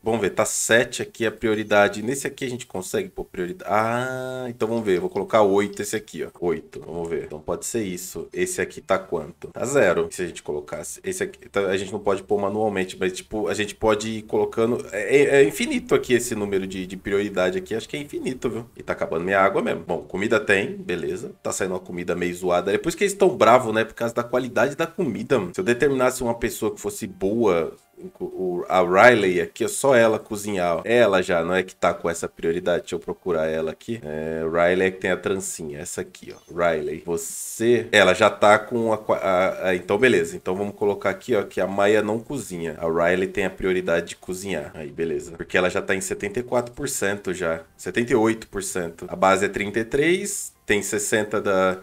Vamos ver, tá 7 aqui a prioridade. Nesse aqui a gente consegue pôr prioridade. Ah, então vamos ver. vou colocar 8 esse aqui, ó. 8, vamos ver. Então pode ser isso. Esse aqui tá quanto? Tá zero. Se a gente colocasse. Esse aqui tá... a gente não pode pôr manualmente, mas tipo, a gente pode ir colocando. É, é, é infinito aqui esse número de, de, prioridade aqui. Acho que é infinito, viu? E tá acabando minha água mesmo. Bom, comida tem, beleza. Tá saindo uma comida meio zoada. É por isso que eles estão bravos, né? Por causa da qualidade da comida. Mano. Se eu determinasse uma pessoa que fosse boa o, a Riley aqui, é só ela cozinhar. Ela já, não é que tá com essa prioridade. Deixa eu procurar ela aqui. É, Riley é que tem a trancinha. Essa aqui, ó. Riley. Você... Ela já tá com a, a, a... então, beleza. Então, vamos colocar aqui, ó, que a Maia não cozinha. A Riley tem a prioridade de cozinhar. Aí, beleza. Porque ela já tá em 74% já. 78%. A base é 33%. Tem 60% da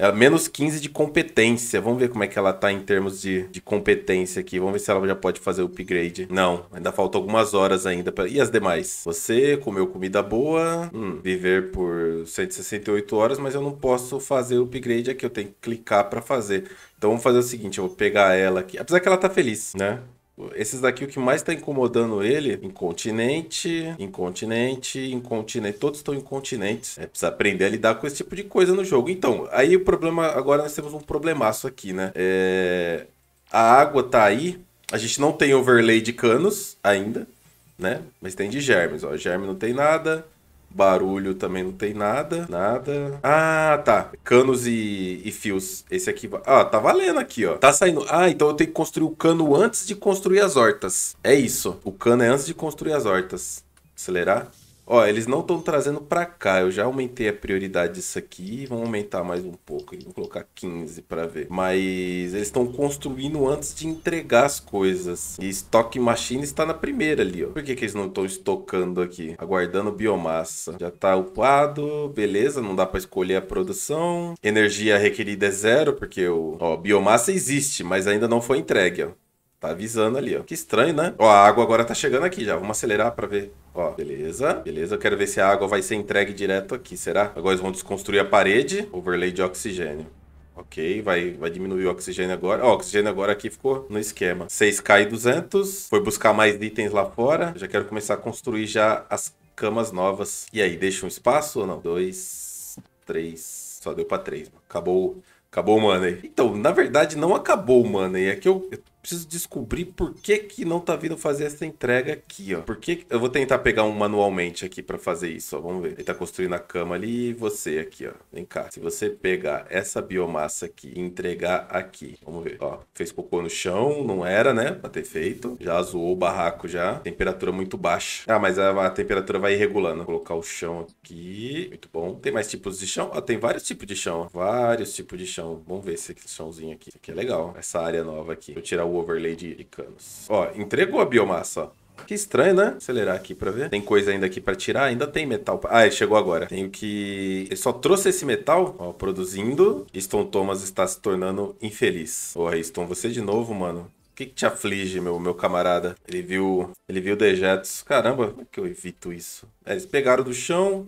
é menos 15 de competência. Vamos ver como é que ela tá em termos de, de competência aqui. Vamos ver se ela já pode fazer o upgrade. Não, ainda faltam algumas horas ainda. Pra... E as demais? Você comeu comida boa, hum, viver por 168 horas, mas eu não posso fazer o upgrade aqui. Eu tenho que clicar para fazer. Então vamos fazer o seguinte, eu vou pegar ela aqui. Apesar que ela tá feliz, né? Esses daqui, o que mais tá incomodando ele, incontinente, incontinente, incontinente. Todos estão incontinentes. É, precisa aprender a lidar com esse tipo de coisa no jogo. Então, aí o problema. Agora nós temos um problemaço aqui, né? É, a água tá aí. A gente não tem overlay de canos ainda, né? Mas tem de germes. Ó, germe não tem nada. Barulho também não tem nada. Nada. Ah, tá. Canos e, e fios. Esse aqui. Ah, tá valendo aqui, ó. Tá saindo. Ah, então eu tenho que construir o cano antes de construir as hortas. É isso. O cano é antes de construir as hortas. Acelerar. Ó, eles não estão trazendo para cá. Eu já aumentei a prioridade disso aqui. Vamos aumentar mais um pouco. Vou colocar 15 para ver. Mas eles estão construindo antes de entregar as coisas. E Stock Machine está na primeira ali, ó. Por que, que eles não estão estocando aqui? Aguardando biomassa. Já tá upado. Beleza, não dá para escolher a produção. Energia requerida é zero, porque o... Ó, biomassa existe, mas ainda não foi entregue, ó. Tá avisando ali, ó. Que estranho, né? Ó, a água agora tá chegando aqui já. Vamos acelerar para ver. Ó, beleza. Beleza, eu quero ver se a água vai ser entregue direto aqui, será? Agora eles vão desconstruir a parede. Overlay de oxigênio. Ok, vai, vai diminuir o oxigênio agora. Ó, o oxigênio agora aqui ficou no esquema. 6K e 200. Foi buscar mais itens lá fora. Eu já quero começar a construir já as camas novas. E aí, deixa um espaço ou não? Dois, três... Só deu pra três, mano. Acabou... Acabou o money. Então, na verdade, não acabou o money. É que eu, eu preciso descobrir por que que não tá vindo fazer essa entrega aqui, ó. Por que, Eu vou tentar pegar um manualmente aqui pra fazer isso, ó. Vamos ver. Ele tá construindo a cama ali e você aqui, ó. Vem cá. Se você pegar essa biomassa aqui e entregar aqui. Vamos ver, ó. Fez cocô no chão, não era, né? Pra ter feito. Já zoou o barraco já. Temperatura muito baixa. Ah, mas a, a temperatura vai regulando. Vou colocar o chão aqui. Muito bom. Tem mais tipos de chão? Ó, tem vários tipos de chão. Vários tipos de chão. Vamos ver esse chãozinho aqui. Esse aqui é legal. Essa área nova aqui. Vou tirar o overlay de, de canos. Ó, entregou a biomassa, ó. Que estranho, né? Acelerar aqui pra ver. Tem coisa ainda aqui pra tirar? Ainda tem metal. Pra... Ah, ele é, chegou agora. Tenho que... Ele só trouxe esse metal, ó, produzindo. Stone Thomas está se tornando infeliz. Ô, Stone, você de novo, mano. O que, que te aflige, meu, meu camarada? Ele viu... Ele viu dejetos. Caramba, como é que eu evito isso? É, eles pegaram do chão,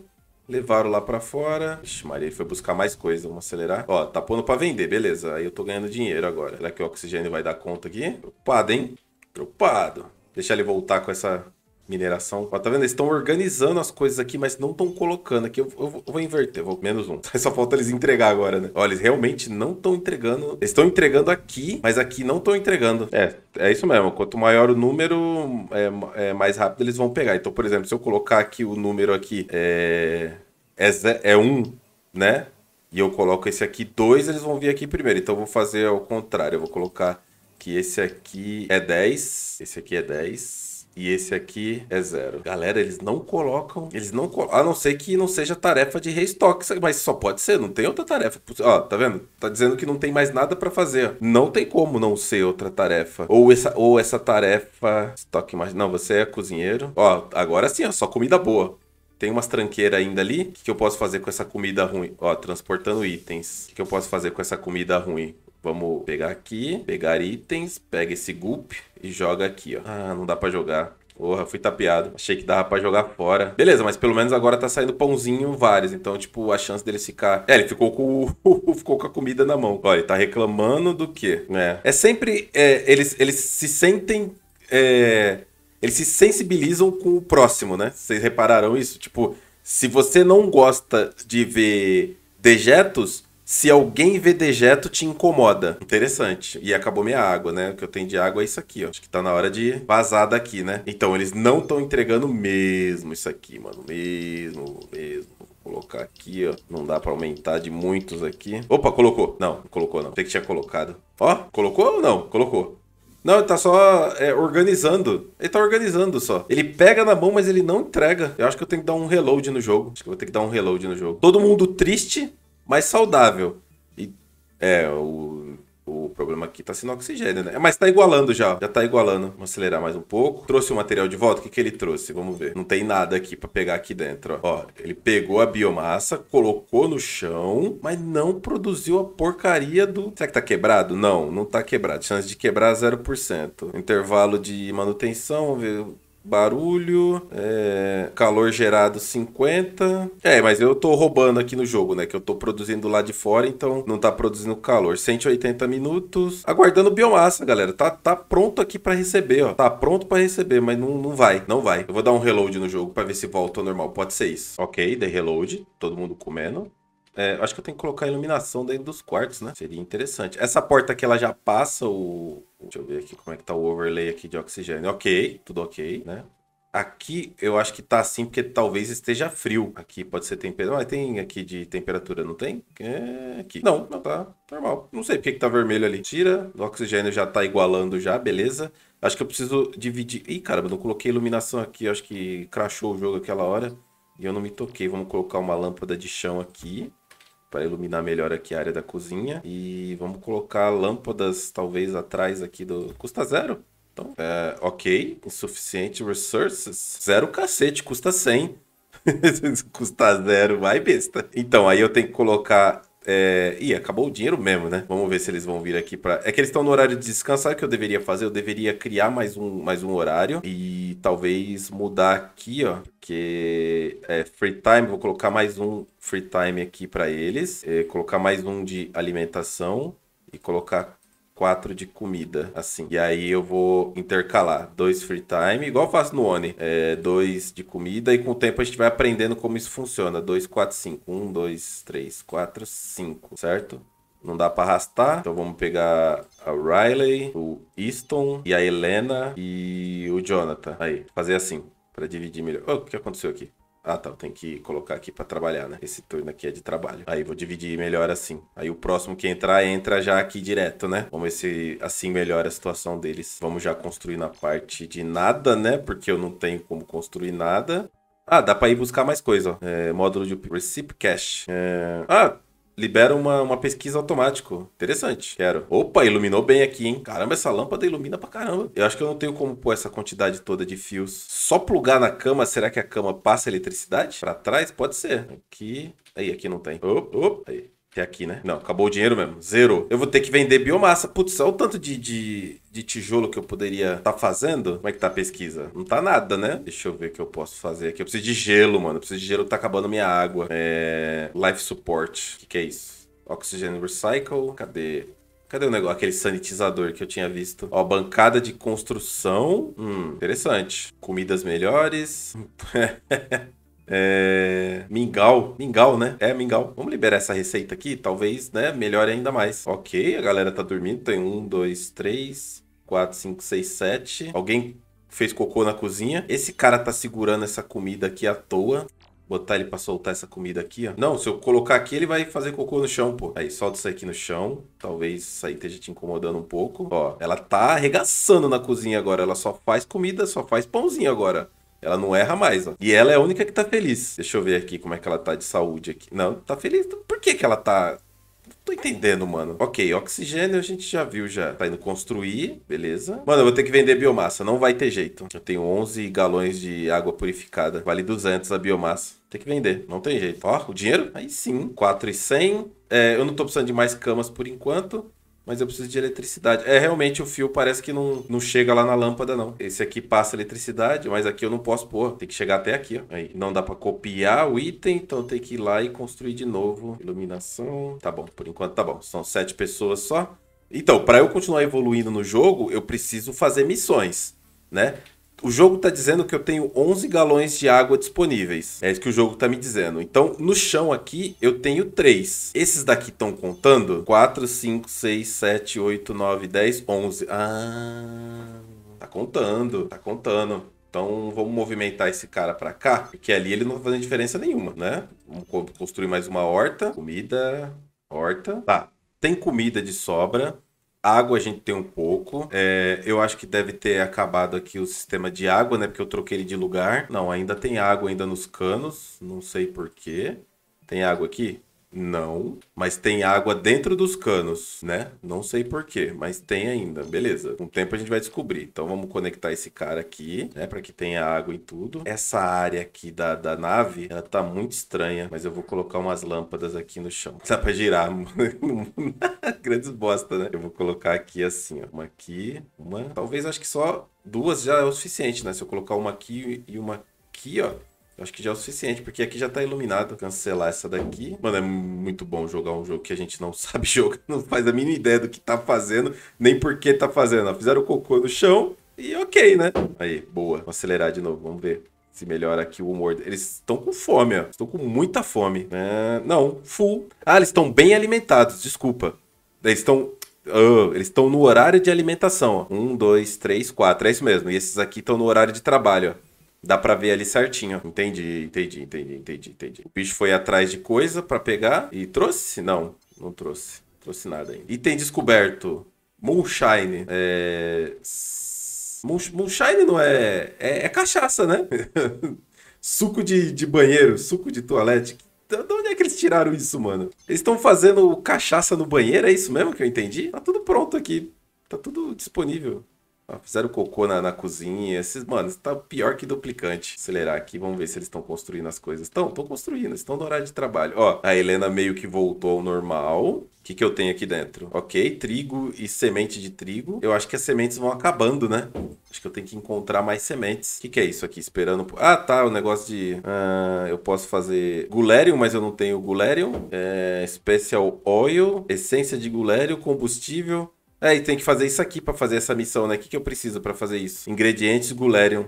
Levaram lá para fora. Ixi, Maria, ele foi buscar mais coisa. Vamos acelerar. Ó, tá pondo pra vender, beleza. Aí eu tô ganhando dinheiro agora. Será que o oxigênio vai dar conta aqui? Preocupado, hein? Preocupado. Deixa ele voltar com essa mineração. Ó, tá vendo? Eles estão organizando as coisas aqui, mas não estão colocando aqui. Eu, eu, eu, vou inverter, vou menos um. Só falta eles entregar agora, né? Olha, eles realmente não estão entregando. Eles estão entregando aqui, mas aqui não estão entregando. É, é isso mesmo. Quanto maior o número, é, é, mais rápido eles vão pegar. Então, por exemplo, se eu colocar aqui o número aqui é, é, é um, né? E eu coloco esse aqui dois, eles vão vir aqui primeiro. Então, eu vou fazer ao contrário. Eu vou colocar que esse aqui é 10, esse aqui é 10, e esse aqui é zero. Galera, eles não colocam. Eles não colocam. A não ser que não seja tarefa de restock. Mas só pode ser, não tem outra tarefa. Ó, tá vendo? Tá dizendo que não tem mais nada para fazer. Não tem como não ser outra tarefa. Ou essa, ou essa tarefa. Estoque mais. Não, você é cozinheiro. Ó, agora sim, ó, só comida boa. Tem umas tranqueiras ainda ali. O que, que, eu posso fazer com essa comida ruim? Ó, transportando itens. O que, que, eu posso fazer com essa comida ruim? Vamos pegar aqui, pegar itens, pega esse gulp e joga aqui, ó. Ah, não dá pra jogar. Porra, fui tapeado. Achei que dava pra jogar fora. Beleza, mas pelo menos agora tá saindo pãozinho vários. Então, tipo, a chance dele ficar... É, ele ficou com, ficou com a comida na mão. Olha, ele tá reclamando do quê? É, é sempre... É, eles, eles se sentem... É... Eles se sensibilizam com o próximo, né? Vocês repararam isso? Tipo, se você não gosta de ver dejetos, se alguém vê dejeto, te incomoda. Interessante. E acabou minha água, né? O que eu tenho de água é isso aqui, ó. Acho que tá na hora de vazar daqui, né? Então, eles não estão entregando mesmo isso aqui, mano. Mesmo, mesmo colocar aqui, ó. Não dá pra aumentar de muitos aqui. Opa, colocou. Não, não colocou não. Tem que tinha colocado. Ó, colocou ou não? Colocou. Não, ele tá só é, organizando. Ele tá organizando só. Ele pega na mão, mas ele não entrega. Eu acho que eu tenho que dar um reload no jogo. Acho que eu vou ter que dar um reload no jogo. Todo mundo triste, mais saudável. E é, o, o problema aqui tá sendo oxigênio, né? Mas tá igualando já. Já tá igualando. Vamos acelerar mais um pouco. Trouxe o material de volta. O que, que ele trouxe? Vamos ver. Não tem nada aqui para pegar aqui dentro. Ó. ó, ele pegou a biomassa, colocou no chão, mas não produziu a porcaria do. Será que tá quebrado? Não, não tá quebrado. Chance de quebrar 0%. Intervalo de manutenção, vamos ver Barulho, é, calor gerado 50. É, mas eu tô roubando aqui no jogo, né? Que eu tô produzindo lá de fora, então não tá produzindo calor. 180 minutos. Aguardando biomassa, galera. Tá, tá pronto aqui para receber, ó. Tá pronto para receber, mas não, não vai, não vai. Eu vou dar um reload no jogo para ver se volta ao normal. Pode ser isso. Ok, dei reload. Todo mundo comendo. É, acho que eu tenho que colocar a iluminação dentro dos quartos, né? Seria interessante. Essa porta aqui, ela já passa o... Deixa eu ver aqui como é que tá o overlay aqui de oxigênio. Ok, tudo ok, né? Aqui eu acho que tá assim porque talvez esteja frio. Aqui pode ser temperatura. Mas tem aqui de temperatura, não tem? É aqui. Não, não tá normal. Não sei porque que tá vermelho ali. Tira, o oxigênio já tá igualando já, beleza. Acho que eu preciso dividir. Ih, caramba, não coloquei iluminação aqui. Acho que crachou o jogo aquela hora. E eu não me toquei. Vamos colocar uma lâmpada de chão aqui para iluminar melhor aqui a área da cozinha. E vamos colocar lâmpadas, talvez, atrás aqui do... Custa zero. Então, é, ok. Insuficiente resources. Zero cacete, custa 100. custa zero, vai besta. Então, aí eu tenho que colocar é... Ih, acabou o dinheiro mesmo, né? Vamos ver se eles vão vir aqui para. É que eles estão no horário de descanso. Sabe o que eu deveria fazer? Eu deveria criar mais um, mais um horário e talvez mudar aqui, ó. Que é free time. Vou colocar mais um free time aqui para eles. É, colocar mais um de alimentação e colocar quatro de comida, assim. E aí eu vou intercalar dois free time, igual eu faço no One. É, dois de comida, e com o tempo a gente vai aprendendo como isso funciona. Dois, quatro, cinco. Um, dois, três, quatro, cinco, certo? Não dá para arrastar. Então vamos pegar a Riley, o Easton e a Helena e o Jonathan. Aí, fazer assim para dividir melhor. Oh, o que aconteceu aqui? Ah, tá, eu tenho que colocar aqui para trabalhar, né? Esse turno aqui é de trabalho. Aí vou dividir melhor assim. Aí o próximo que entrar, entra já aqui direto, né? Vamos ver se assim melhora a situação deles. Vamos já construir na parte de nada, né? Porque eu não tenho como construir nada. Ah, dá pra ir buscar mais coisa, ó. É, módulo de Recipe Cash. É... Ah, libera uma, uma pesquisa automática. Interessante. Quero. Opa, iluminou bem aqui, hein? Caramba, essa lâmpada ilumina pra caramba. Eu acho que eu não tenho como pôr essa quantidade toda de fios. Só plugar na cama, será que a cama passa eletricidade? Pra trás? Pode ser. Aqui. Aí, aqui não tem. Opa, opa. Aí. Até aqui, né? Não, acabou o dinheiro mesmo. Zero. Eu vou ter que vender biomassa. Putz, olha o tanto de, de de tijolo que eu poderia estar tá fazendo? Como é que tá a pesquisa? Não tá nada, né? Deixa eu ver o que eu posso fazer aqui. Eu preciso de gelo, mano. Eu preciso de gelo, tá acabando minha água. É... Life support. O que, que é isso? Oxygen recycle. Cadê? Cadê o negócio? Aquele sanitizador que eu tinha visto. Ó, bancada de construção. Hum, interessante. Comidas melhores. É. É... Mingau. Mingau, né? É, mingau. Vamos liberar essa receita aqui? Talvez, né? Melhore ainda mais. Ok, a galera tá dormindo. Tem um, dois, três, quatro, cinco, seis, sete. Alguém fez cocô na cozinha. Esse cara tá segurando essa comida aqui à toa. Botar ele pra soltar essa comida aqui, ó. Não, se eu colocar aqui, ele vai fazer cocô no chão, pô. Aí, solta isso aqui no chão. Talvez isso aí esteja te incomodando um pouco. Ó, ela tá arregaçando na cozinha agora. Ela só faz comida, só faz pãozinho agora. Ela não erra mais, ó. E ela é a única que tá feliz. Deixa eu ver aqui como é que ela tá de saúde aqui. Não, tá feliz. Então, por que que ela tá tô entendendo, mano. Ok, oxigênio a gente já viu já. Tá indo construir, beleza. Mano, eu vou ter que vender biomassa, não vai ter jeito. Eu tenho 11 galões de água purificada. Vale 200 a biomassa. Tem que vender, não tem jeito. Ó, o dinheiro? Aí sim. 4 e 100. É, eu não tô precisando de mais camas por enquanto mas eu preciso de eletricidade. É, realmente o fio parece que não, não chega lá na lâmpada, não. Esse aqui passa eletricidade, mas aqui eu não posso pôr. Tem que chegar até aqui, ó. Aí, não dá para copiar o item, então tem que ir lá e construir de novo. Iluminação. Tá bom, por enquanto tá bom. São sete pessoas só. Então, para eu continuar evoluindo no jogo, eu preciso fazer missões, né? o jogo está dizendo que eu tenho 11 galões de água disponíveis. É isso que o jogo está me dizendo. Então, no chão aqui, eu tenho 3. Esses daqui estão contando? 4, 5, 6, 7, 8, 9, 10, 11. Ah, tá contando, tá contando. Então vamos movimentar esse cara para cá, porque ali ele não vai fazer diferença nenhuma, né? Vamos construir mais uma horta, comida, horta. Tá, tem comida de sobra. Água a gente tem um pouco. É, eu acho que deve ter acabado aqui o sistema de água, né? Porque eu troquei ele de lugar. Não, ainda tem água ainda nos canos. Não sei porquê. Tem água aqui? Não, mas tem água dentro dos canos, né? Não sei porquê, mas tem ainda. Beleza, com o tempo a gente vai descobrir. Então vamos conectar esse cara aqui, né? Para que tenha água em tudo. Essa área aqui da, da nave, ela tá muito estranha, mas eu vou colocar umas lâmpadas aqui no chão. Dá pra girar. Grandes bosta, né? Eu vou colocar aqui assim, ó. Uma aqui, uma. Talvez acho que só duas já é o suficiente, né? Se eu colocar uma aqui e uma aqui, ó Acho que já é o suficiente, porque aqui já tá iluminado. Cancelar essa daqui. Mano, é muito bom jogar um jogo que a gente não sabe jogar, não faz a mínima ideia do que tá fazendo, nem por que tá fazendo. Fizeram o cocô no chão e ok, né? Aí, boa. Vou acelerar de novo, vamos ver se melhora aqui o humor. Eles estão com fome, ó. Estão com muita fome. É... Não, full. Ah, eles estão bem alimentados, desculpa. Eles estão oh, eles estão no horário de alimentação. Ó. Um, dois, três, quatro. É isso mesmo. E esses aqui estão no horário de trabalho. Ó. Dá pra ver ali certinho. Entendi, entendi, entendi, entendi, entendi. O bicho foi atrás de coisa para pegar e trouxe? Não, não trouxe. Trouxe nada ainda. Item descoberto. Moonshine. É... Moonshine não é... é. É, cachaça, né? suco de, de banheiro, suco de toalete. De onde é que eles tiraram isso, mano? Eles estão fazendo cachaça no banheiro, é isso mesmo que eu entendi? Tá tudo pronto aqui. Tá tudo disponível. Ah, fizeram cocô na, na cozinha. Esses, mano, tá pior que duplicante. Acelerar aqui, vamos ver se eles estão construindo as coisas. Estão, estão construindo, estão no horário de trabalho. Ó, a Helena meio que voltou ao normal. O que, que eu tenho aqui dentro? Ok, trigo e semente de trigo. Eu acho que as sementes vão acabando, né? Acho que eu tenho que encontrar mais sementes. O que, que é isso aqui? Esperando... Ah, tá, o negócio de... Ah, eu posso fazer gulério mas eu não tenho gulério É, special Oil, essência de gulério combustível... É, e tem que fazer isso aqui para fazer essa missão, né? O que, que eu preciso para fazer isso? Ingredientes Gulerion.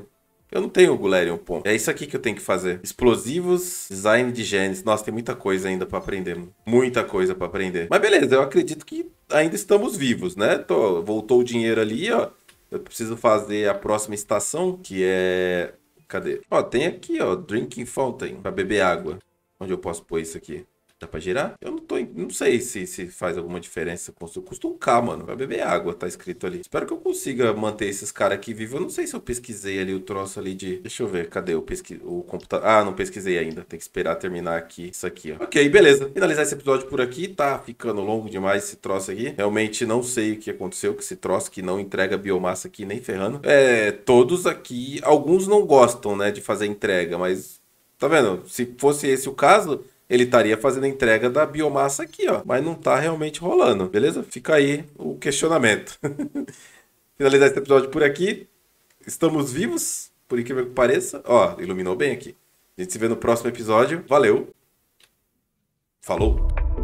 Eu não tenho Gulerion, pô. É isso aqui que eu tenho que fazer. Explosivos, design de genes. Nossa, tem muita coisa ainda para aprender. Mano. Muita coisa para aprender. Mas beleza, eu acredito que ainda estamos vivos, né? Tô, voltou o dinheiro ali, ó. Eu preciso fazer a próxima estação, que é... Cadê? Ó, tem aqui, ó. Drinking Fountain, para beber água. Onde eu posso pôr isso aqui? Dá pra girar? Eu não tô. Não sei se, se faz alguma diferença. Custa um K, mano. Vai beber água, tá escrito ali. Espero que eu consiga manter esses caras aqui vivos. Eu não sei se eu pesquisei ali o troço ali de. Deixa eu ver, cadê o, pesqui... o computador? Ah, não pesquisei ainda. Tem que esperar terminar aqui isso aqui, ó. Ok, beleza. Finalizar esse episódio por aqui. Tá ficando longo demais esse troço aqui. Realmente não sei o que aconteceu com esse troço que não entrega biomassa aqui nem ferrando. É, todos aqui. Alguns não gostam, né, de fazer entrega, mas. Tá vendo? Se fosse esse o caso, ele estaria fazendo a entrega da biomassa aqui, ó. Mas não tá realmente rolando, beleza? Fica aí o questionamento. Finalizar esse episódio por aqui. Estamos vivos, por incrível que pareça. Ó, iluminou bem aqui. A gente se vê no próximo episódio. Valeu. Falou.